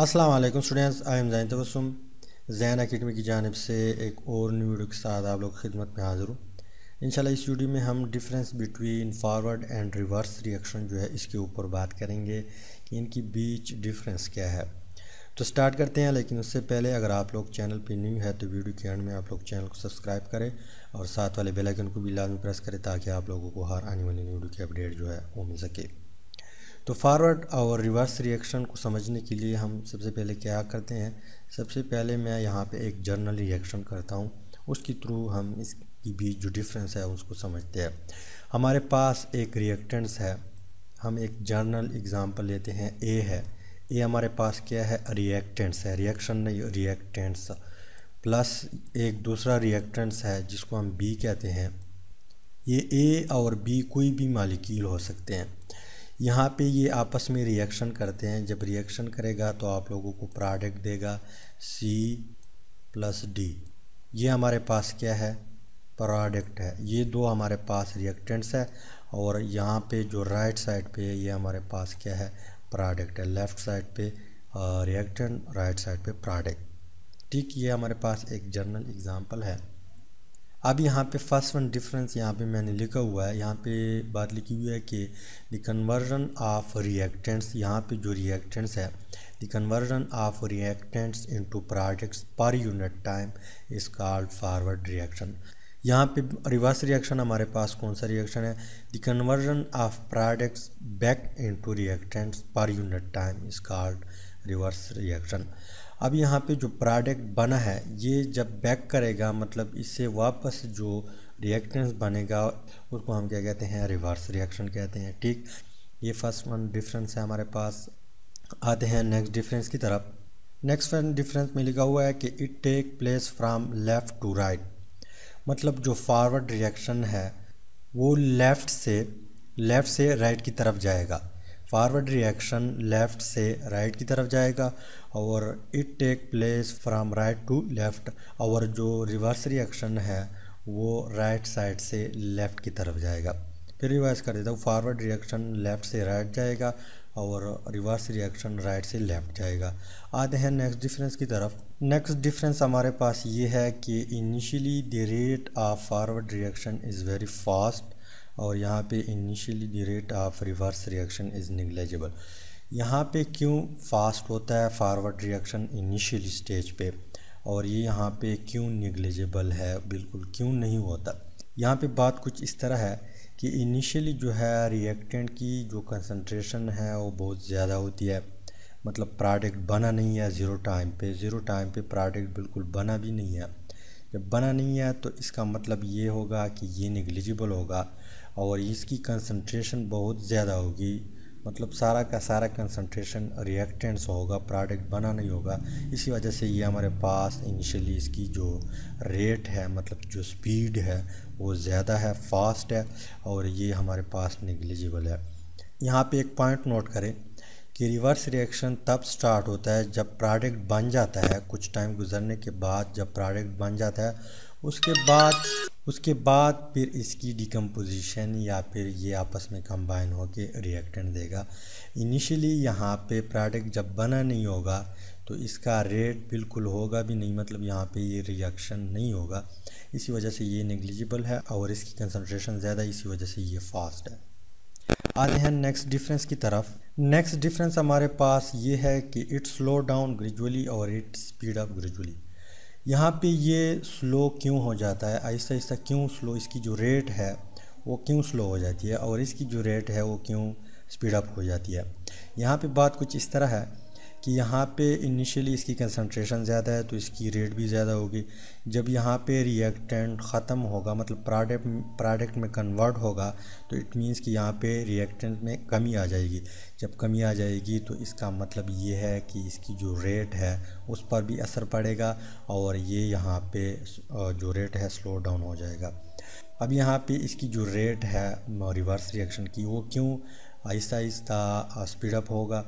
अस्सलाम वालेकुम students I am Jain Tabassum Jain academy की जानब से एक और न्यू वीडियो के साथ आप लोग खिदमत में हाज़िर हूँ इंशाल्लाह इस वीडियो में हम difference between forward and reverse reaction जो है इसके ऊपर बात करेंगे कि इनकी बीच डिफरेंस क्या है तो स्टार्ट करते हैं लेकिन उससे पहले अगर आप लोग चैनल पर न्यू है तो वीडियो के एंड में आप लोग चैनल को सब्सक्राइब करें और साथ वाले बेल आइकन को भी लाजमी प्रेस करें ताकि आप लोगों को हर आने वाली वीडियो की अपडेट जो है वो मिल सके तो फॉरवर्ड और रिवर्स रिएक्शन को समझने के लिए हम सबसे पहले क्या करते हैं सबसे पहले मैं यहाँ पे एक जर्नल रिएक्शन करता हूँ उसके थ्रू हम इसके बीच जो डिफरेंस है उसको समझते हैं हमारे पास एक रिएक्टेंट्स है हम एक जर्नल एग्ज़ाम्पल लेते हैं ए है ए हमारे पास क्या है रिएक्टेंट्स है रिएक्शन नहीं रिएक्टेंट्स प्लस एक दूसरा रिएक्टेंट्स है जिसको हम बी कहते हैं ये ए और बी कोई भी मालिकील हो सकते हैं यहाँ पे ये आपस में रिएक्शन करते हैं जब रिएक्शन करेगा तो आप लोगों को प्रोडक्ट देगा सी प्लस डी ये हमारे पास क्या है प्रोडक्ट है ये दो हमारे पास रिएक्टेंट्स है और यहाँ पे जो राइट साइड पे ये हमारे पास क्या है प्रोडक्ट है लेफ़्ट साइड पे रिएक्टेंट राइट साइड पे प्रोडक्ट ठीक ये हमारे पास एक जर्नल एग्ज़ाम्पल है अब यहाँ पे फर्स्ट वन डिफरेंस यहाँ पे मैंने लिखा हुआ है यहाँ पे बात लिखी हुई है कि द कन्वर्जन ऑफ रिएक्टेंट्स यहाँ पे जो रिएक्टेंट्स है the conversion of reactants into products per unit time is called forward reaction यहाँ पे रिवर्स रिएक्शन हमारे पास कौन सा रिएक्शन है the conversion of products back into reactants per unit time is called reverse reaction अब यहाँ पे जो प्रोडक्ट बना है ये जब बैक करेगा मतलब इससे वापस जो रिएक्टेंस बनेगा उसको हम क्या कहते हैं रिवर्स रिएक्शन कहते हैं ठीक ये फर्स्ट वन डिफरेंस है हमारे पास आते हैं नेक्स्ट डिफरेंस की तरफ नेक्स्ट वन डिफरेंस में लिखा हुआ है कि it take place from left to right मतलब जो फॉरवर्ड रिएक्शन है वो लेफ़्ट से लेफ़्ट से राइट right की तरफ जाएगा फारवर्ड रिएक्शन लेफ़्ट से राइट की तरफ जाएगा और it take place from right to left और जो रिवर्स रिएक्शन है वो राइट साइड से लेफ़्ट की तरफ जाएगा फिर रिवाइज कर देता हूँ फारवर्ड रिएक्शन लेफ़्ट से राइट जाएगा और रिवर्स रिएक्शन राइट से लेफ़्ट जाएगा आते हैं नेक्स्ट डिफरेंस की तरफ नेक्स्ट डिफरेंस हमारे पास ये है कि initially the rate of forward reaction is very fast और यहाँ पे initially the rate of reverse reaction is negligible यहाँ पे क्यों फास्ट होता है फारवर्ड रिएक्शन इनिशियल स्टेज पे और ये यहाँ पे क्यों निगलेजिबल है बिल्कुल क्यों नहीं होता यहाँ पे बात कुछ इस तरह है कि इनिशियली जो है रिएक्टेंट की जो कंसनट्रेशन है वो बहुत ज़्यादा होती है मतलब प्रोडक्ट बना नहीं है ज़ीरो टाइम पे ज़ीरो टाइम पे प्रोडक्ट बिल्कुल बना भी नहीं है जब बना नहीं है तो इसका मतलब ये होगा कि ये निगलिजिबल होगा और इसकी कंसनट्रेशन बहुत ज़्यादा होगी मतलब सारा का सारा कंसनट्रेशन रिएक्टेंट्स होगा प्रोडक्ट बना नहीं होगा इसी वजह से ये हमारे पास इनिशियली इसकी जो रेट है मतलब जो स्पीड है वो ज़्यादा है फास्ट है और ये हमारे पास निगलिजिबल है यहाँ पे एक पॉइंट नोट करें कि रिवर्स रिएक्शन तब स्टार्ट होता है जब प्रोडक्ट बन जाता है कुछ टाइम गुजरने के बाद जब प्रोडक्ट बन जाता है उसके बाद उसके बाद फिर इसकी डिकम्पोजिशन या फिर ये आपस में कंबाइन होकर रिएक्टेंट देगा इनिशियली यहाँ पे प्रोडक्ट जब बना नहीं होगा तो इसका रेट बिल्कुल होगा भी नहीं मतलब यहाँ पे ये रिएक्शन नहीं होगा इसी वजह से ये निगलिजिबल है और इसकी कंसनट्रेशन ज़्यादा इसी वजह से ये फास्ट है आते हैं नेक्स्ट डिफरेंस की तरफ नेक्स्ट डिफरेंस हमारे पास ये है कि इट स्लो डाउन ग्रेजुअली और इट स्पीड अप ग्रेजुअली यहाँ पे ये स्लो क्यों हो जाता है आहिस्ता आहिस्ता क्यों स्लो इसकी जो रेट है वो क्यों स्लो हो जाती है और इसकी जो रेट है वो क्यों स्पीड अप हो जाती है यहाँ पे बात कुछ इस तरह है कि यहाँ पे इनिशियली इसकी कंसनट्रेशन ज़्यादा है तो इसकी रेट भी ज़्यादा होगी जब यहाँ पे रिएक्टेंट ख़त्म होगा मतलब प्रोडक्ट प्रोडक्ट में कन्वर्ट होगा तो इट मींस कि यहाँ पे रिएक्टेंट में कमी आ जाएगी जब कमी आ जाएगी तो इसका मतलब ये है कि इसकी जो रेट है उस पर भी असर पड़ेगा और ये यहाँ पे जो रेट है स्लो डाउन हो जाएगा अब यहाँ पे इसकी जो रेट है रिवर्स रिएक्शन की वो क्यों आहिस्ता आहिस्ता स्पीडअप होगा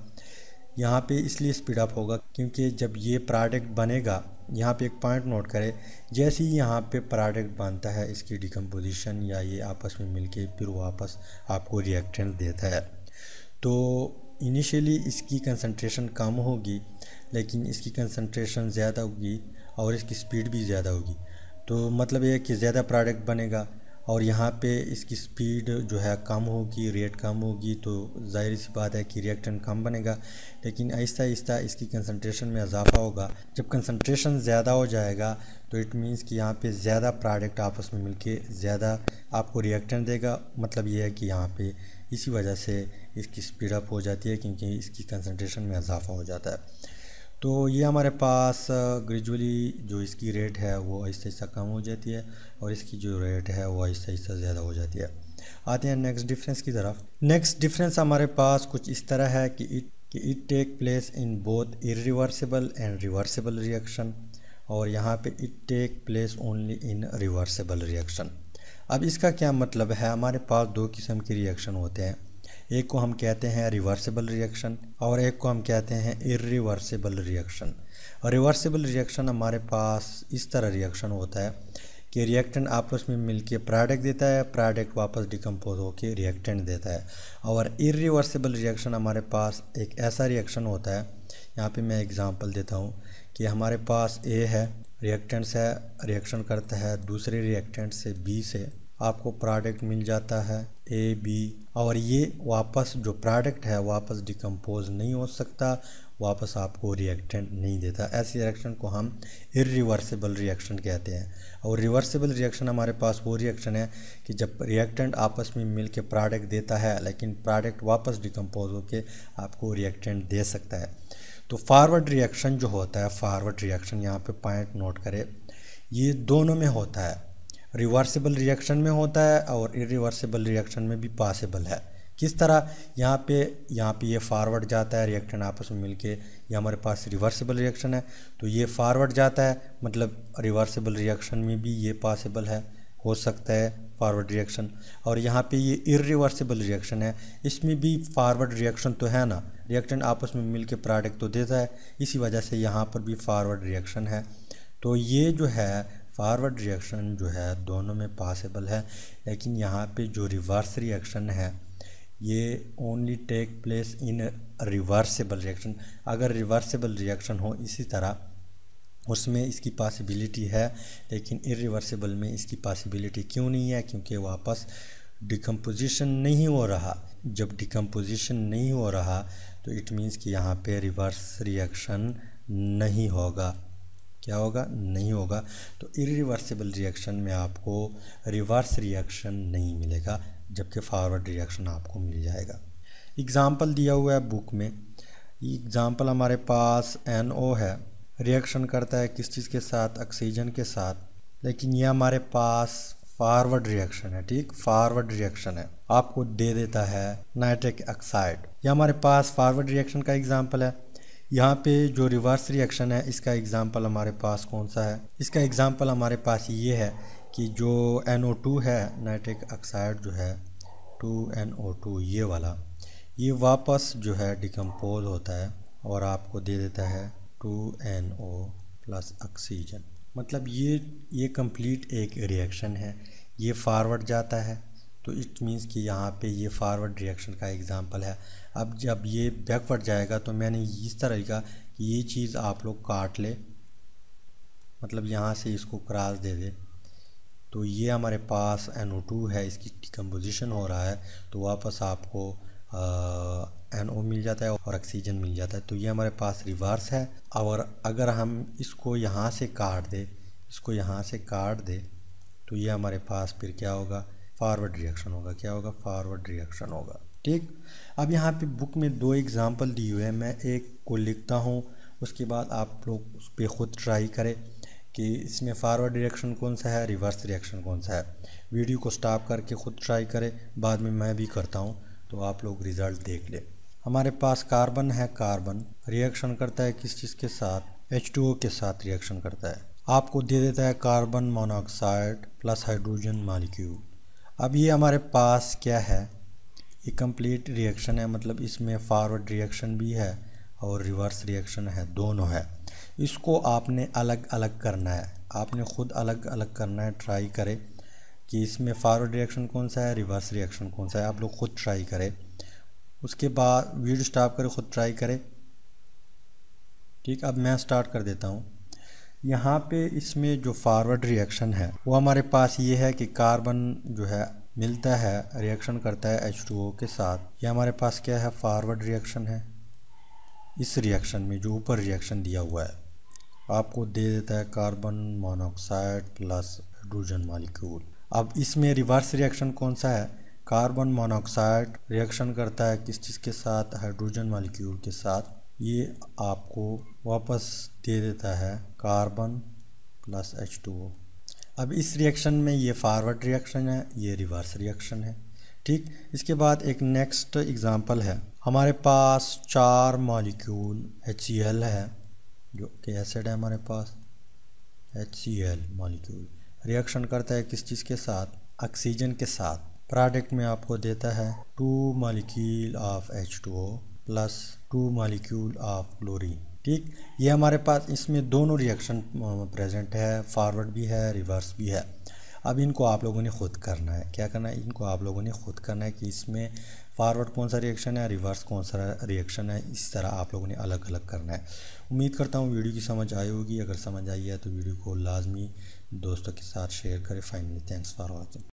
यहाँ पे इसलिए स्पीड अप होगा क्योंकि जब ये प्रोडक्ट बनेगा यहाँ पे एक पॉइंट नोट करें जैसे ही यहाँ पे प्रोडक्ट बनता है इसकी डिकम्पोजिशन या ये आपस में मिलके फिर वापस आपको रिएक्टेंट देता है तो इनिशियली इसकी कंसंट्रेशन कम होगी लेकिन इसकी कंसंट्रेशन ज़्यादा होगी और इसकी स्पीड भी ज़्यादा होगी तो मतलब यह कि ज़्यादा प्रोडक्ट बनेगा और यहाँ पे इसकी स्पीड जो है कम होगी रेट कम होगी तो जाहिर सी बात है कि रिएक्टेंट कम बनेगा लेकिन आहिस्ता आहिस्ता इसकी कंसंट्रेशन में इजाफा होगा जब कंसंट्रेशन ज़्यादा हो जाएगा तो इट मींस कि यहाँ पे ज़्यादा प्रोडक्ट आपस में मिलके ज़्यादा आपको रिएक्टेंट देगा मतलब ये है कि यहाँ पर इसी वजह से इसकी स्पीड अप हो जाती है क्योंकि इसकी कंसनट्रेशन में इजाफा हो जाता है तो ये हमारे पास ग्रेजुअली जो इसकी रेट है वो ऐसा ऐसा कम हो जाती है और इसकी जो रेट है वो ऐसा ऐसा ज़्यादा हो जाती है आते हैं नेक्स्ट डिफरेंस की तरफ नेक्स्ट डिफरेंस हमारे पास कुछ इस तरह है कि इट कि it take place in both irreversible and reversible reaction और यहाँ पे it take place only in reversible reaction अब इसका क्या मतलब है हमारे पास दो किस्म के रिएक्शन होते हैं एक को हम कहते हैं रिवर्सिबल रिएक्शन और एक को हम कहते हैं इरिवर्सिबल रिएक्शन और रिवर्सिबल रिएक्शन हमारे पास इस तरह रिएक्शन होता है कि रिएक्टेंट आपस में मिलके प्रोडक्ट देता है प्रोडक्ट वापस डिकम्पोज होकर रिएक्टेंट देता है और इरिवर्सिबल रिएक्शन हमारे पास एक ऐसा रिएक्शन होता है यहाँ पे मैं एग्ज़ाम्पल देता हूँ कि हमारे पास ए है रिएक्टेंट है रिएक्शन करता है दूसरे रिएक्टेंट से बी से आपको प्रोडक्ट मिल जाता है ए बी और ये वापस जो प्रोडक्ट है वापस डिकम्पोज नहीं हो सकता वापस आपको रिएक्टेंट नहीं देता ऐसे रिएक्शन को हम इरिवर्सिबल रिएक्शन कहते हैं और रिवर्सिबल रिएक्शन हमारे पास वो रिएक्शन है कि जब रिएक्टेंट आपस में मिल के प्रोडक्ट देता है लेकिन प्रोडक्ट वापस डिकम्पोज होकर आपको रिएक्टेंट दे सकता है तो फारवर्ड रिएक्शन जो होता है फारवर्ड रिएक्शन यहाँ पे पॉइंट नोट करें ये दोनों में होता है रिवर्सिबल रिएक्शन में होता है और इरिवर्सिबल रिएक्शन में भी पॉसिबल है किस तरह यहाँ पे यहाँ पे ये यह फारवर्ड जाता है रिएक्शन आपस में मिलके ये हमारे पास रिवर्सिबल रिएक्शन है तो ये फारवर्ड जाता है मतलब रिवर्सिबल रिएक्शन में भी ये पॉसिबल है हो सकता है फारवर्ड रिएक्शन और यहाँ पे ये इरिवर्सिबल रिएक्शन है इसमें भी फारवर्ड रिएक्शन तो है ना रिएक्शन आपस में मिलके प्रोडक्ट तो देता है इसी वजह से यहाँ पर भी फारवर्ड रिएक्शन है तो ये जो है फ़ारवर्ड रिएक्शन जो है दोनों में पॉसिबल है लेकिन यहाँ पे जो रिवर्स रिएक्शन है ये only take place in reversible reaction अगर रिवर्सिबल रिएक्शन हो इसी तरह उसमें इसकी पॉसिबिलिटी है लेकिन इरिवर्सिबल में इसकी पॉसिबिलिटी क्यों नहीं है क्योंकि वापस डिकम्पोजिशन नहीं हो रहा जब डिकम्पोजिशन नहीं हो रहा तो इट मीन्स कि यहाँ पे रिवर्स रिएक्शन नहीं होगा क्या होगा नहीं होगा तो इरिवर्सिबल रिएक्शन में आपको रिवर्स रिएक्शन नहीं मिलेगा जबकि फॉरवर्ड रिएक्शन आपको मिल जाएगा एग्ज़ाम्पल दिया हुआ है बुक में एग्ज़ाम्पल हमारे पास एन ओ है रिएक्शन करता है किस चीज़ के साथ ऑक्सीजन के साथ लेकिन ये हमारे पास फारवर्ड रिएक्शन है ठीक फारवर्ड रिएक्शन है आपको दे देता है नाइट्रिक ऑक्साइड यह हमारे पास फॉरवर्ड रिएक्शन का एग्जाम्पल है यहाँ पे जो रिवर्स रिएक्शन है इसका एग्ज़ाम्पल हमारे पास कौन सा है इसका एग्ज़ाम्पल हमारे पास ये है कि जो NO2 है नाइट्रिक ऑक्साइड जो है 2NO2 ये वाला ये वापस जो है डिकम्पोज होता है और आपको दे देता है 2NO प्लस ऑक्सीजन मतलब ये ये कंप्लीट एक रिएक्शन है ये फॉरवर्ड जाता है तो इट मीन्स कि यहाँ पे ये फारवर्ड रिएक्शन का एग्ज़ाम्पल है अब जब ये बैकवर्ड जाएगा तो मैंने इस तरह का कि ये चीज़ आप लोग काट ले मतलब यहाँ से इसको क्रॉस दे दे तो ये हमारे पास एन टू है इसकी डिकम्पोजिशन हो रहा है तो वापस आपको एन ओ मिल जाता है और ऑक्सीजन मिल जाता है तो ये हमारे पास रिवर्स है और अगर हम इसको यहाँ से काट दे इसको यहाँ से काट दे तो ये हमारे पास फिर क्या होगा फारवर्ड रिएक्शन होगा क्या होगा फारवर्ड रिएक्शन होगा ठीक अब यहाँ पे बुक में दो एग्ज़ाम्पल दिए हुए हैं मैं एक को लिखता हूँ उसके बाद आप लोग उस पर ख़ुद ट्राई करें कि इसमें फारवर्ड रिएक्शन कौन सा है रिवर्स रिएक्शन कौन सा है वीडियो को स्टॉप करके ख़ुद ट्राई करें बाद में मैं भी करता हूँ तो आप लोग रिज़ल्ट देख लें हमारे पास कार्बन है कार्बन रिएक्शन करता है किस चीज़ के साथ एच के साथ रिएक्शन करता है आपको दे देता है carbon monoxide plus hydrogen molecule अब ये हमारे पास क्या है ये कंप्लीट रिएक्शन है मतलब इसमें फॉरवर्ड रिएक्शन भी है और रिवर्स रिएक्शन है दोनों है इसको आपने अलग अलग करना है आपने ख़ुद अलग अलग करना है ट्राई करें कि इसमें फॉरवर्ड रिएक्शन कौन सा है रिवर्स रिएक्शन कौन सा है आप लोग ख़ुद ट्राई करें उसके बाद वीडियो स्टॉप करें ख़ुद ट्राई करें ठीक अब मैं स्टार्ट कर देता हूँ यहाँ पे इसमें जो फारवर्ड रिएक्शन है वो हमारे पास ये है कि कार्बन जो है मिलता है रिएक्शन करता है H2O के साथ ये हमारे पास क्या है फारवर्ड रिएक्शन है इस रिएक्शन में जो ऊपर रिएक्शन दिया हुआ है आपको दे देता है carbon monoxide plus hydrogen molecule अब इसमें रिवर्स रिएक्शन कौन सा है कार्बन मोनोऑक्साइड रिएक्शन करता है किस चीज़ के साथ हाइड्रोजन मालिक्यूल के साथ ये आपको वापस दे देता है carbon plus H two O अब इस रिएक्शन में ये फारवर्ड रिएक्शन है ये रिवर्स रिएक्शन है ठीक इसके बाद एक नेक्स्ट एग्ज़ाम्पल है हमारे पास चार मॉलिक्यूल एच सी एल है जो कि एसिड है हमारे पास H C L molecule reaction करता है किस चीज़ के साथ ऑक्सीजन के साथ प्रोडक्ट में आपको देता है two molecule of H two O plus two molecule of chlorine ठीक ये हमारे पास इसमें दोनों रिएक्शन प्रेजेंट है फॉरवर्ड भी है रिवर्स भी है अब इनको आप लोगों ने खुद करना है क्या करना है इनको आप लोगों ने खुद करना है कि इसमें फॉरवर्ड कौन सा रिएक्शन है रिवर्स कौन सा रिएक्शन है इस तरह आप लोगों ने अलग अलग करना है उम्मीद करता हूँ वीडियो की समझ आई होगी अगर समझ आई है तो वीडियो को लाजमी दोस्तों के साथ शेयर करें फाइनली थैंक्स फॉर वॉचिंग